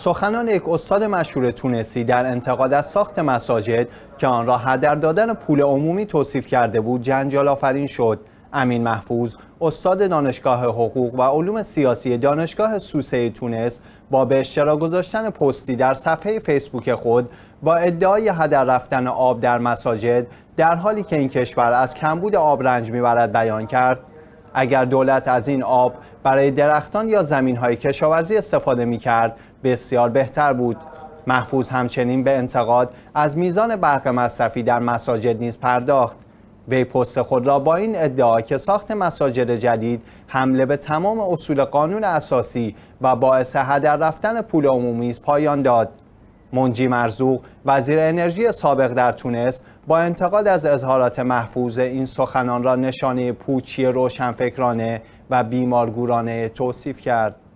سخنان یک استاد مشهور تونسی در انتقاد از ساخت مساجد که آن را هدر دادن پول عمومی توصیف کرده بود جنجال آفرین شد امین محفوظ استاد دانشگاه حقوق و علوم سیاسی دانشگاه سوسه تونس با به اشتراک گذاشتن پستی در صفحه فیسبوک خود با ادعای هدر رفتن آب در مساجد در حالی که این کشور از کمبود آب رنج میبرد بیان کرد اگر دولت از این آب برای درختان یا زمین های کشاورزی استفاده می کرد بسیار بهتر بود محفوظ همچنین به انتقاد از میزان برق مصرفی در مساجد نیز پرداخت وی پست خود را با این ادعا که ساخت مساجد جدید حمله به تمام اصول قانون اساسی و باعث هدر رفتن پول عمومی است پایان داد منجی مرزوق وزیر انرژی سابق در تونس با انتقاد از اظهارات محفوظ این سخنان را نشانه پوچی روشنفکرانه و بیمارگورانه توصیف کرد